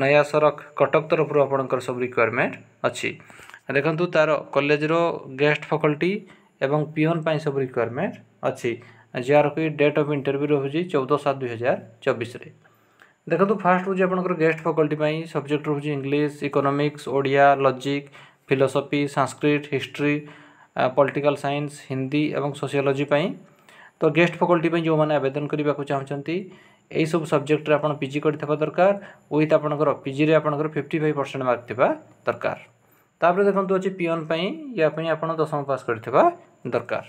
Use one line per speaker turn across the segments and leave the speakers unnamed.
ନୟା ସରକ କଟକ ତରଫରୁ ଆପଣଙ୍କର ସବୁ ରିକ୍ୱାରମେଣ୍ଟ ଅଛି ଦେଖନ୍ତୁ ତା'ର କଲେଜର ଗେଷ୍ଟ ଫାକଲ୍ଟି ଏବଂ ପିଅନ୍ ପାଇଁ ସବୁ ରିକ୍ୱାରମେଣ୍ଟ ଅଛି ଯାହାରକି ଡେଟ୍ ଅଫ୍ ଇଣ୍ଟରଭ୍ୟୁ ରହୁଛି ଚଉଦ ସାତ ଦୁଇହଜାର ଚବିଶରେ ଦେଖନ୍ତୁ ଫାର୍ଷ୍ଟ ହେଉଛି ଆପଣଙ୍କର ଗେଷ୍ଟ ଫାକଲ୍ଟି ପାଇଁ ସବଜେକ୍ଟ ରହୁଛି English economics Odia logic philosophy Sanskrit history political science Hindi ଏବଂ ସୋସିଓଲୋଜି ପାଇଁ ତ ଗେଷ୍ଟ ଫାକଲ୍ଟି ପାଇଁ ଯେଉଁମାନେ ଆବେଦନ କରିବାକୁ ଚାହୁଁଛନ୍ତି এইসব সবজেক্টরে আপনার পিজি করে থাকা দরকার উইথ আপনার পিজিরে আপনার ফিফটি ফাইভ পরসেন্ট মার্ক থাকা দরকার তাপরে দেখুন অছি পিওন ইয়াপি আপনার দশম পাস করে থাকা দরকার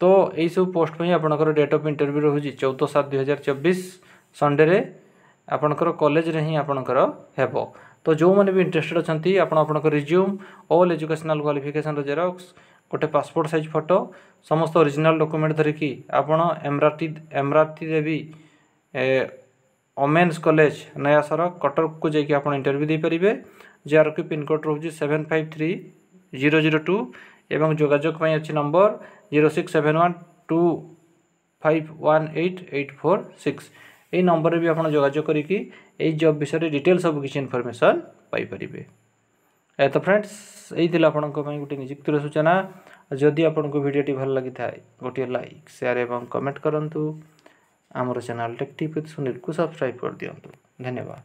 তো এইসব পোস্ট আপনার ডেট অফ ইন্টরভ্যু রয়েছে চৌদ সাত দুই হাজার চব্বিশ সন্ডে আপনার কলেজরে হি আপনার হব তো যে ইন্টরেস্টেড অনেক আপনার আপনার resume all educational qualification xerox গোটে পাসপোর্ট সাইজ ফটো সমস্ত অরিজিনাল ডকুমেন্ট ধরিকি আপনার এমরাতি এমরাতি দেবী ଓମେନ୍ସ କଲେଜ ନୟାସର କଟକକୁ ଯାଇକି ଆପଣ ଇଣ୍ଟରଭ୍ୟୁ ଦେଇପାରିବେ ଯାହାର କି ପିନ୍କୋଡ଼୍ ରହୁଛି seven five three zero zero two ଏବଂ ଯୋଗାଯୋଗ ପାଇଁ ଅଛି number zero six seven one two five one eight eight four six ଏହି ନମ୍ବରରେ ବି ଆପଣ ଯୋଗାଯୋଗ କରିକି ଏହି ଜବ୍ ବିଷୟରେ ଡିଟେଲ୍ ସବୁ କିଛି ଇନଫର୍ମେସନ୍ ପାଇପାରିବେ ଏ ତ ଫ୍ରେଣ୍ଡସ୍ ଏଇ ଥିଲା ଆପଣଙ୍କ ପାଇଁ ଗୋଟେ ନିଯୁକ୍ତିର ସୂଚନା ଯଦି ଆପଣଙ୍କୁ ଭିଡ଼ିଓଟି ଭଲ ଲାଗିଥାଏ ଗୋଟିଏ ଲାଇକ୍ ସେୟାର୍ ଏବଂ କମେଣ୍ଟ କରନ୍ତୁ ଆମର ଚ୍ୟାନେଲ୍ଟି ଟିପ୍ ୱିଥ୍ ସୁନୀଲକୁ ସବସ୍କ୍ରାଇବ୍ କରିଦିଅନ୍ତୁ ଧନ୍ୟବାଦ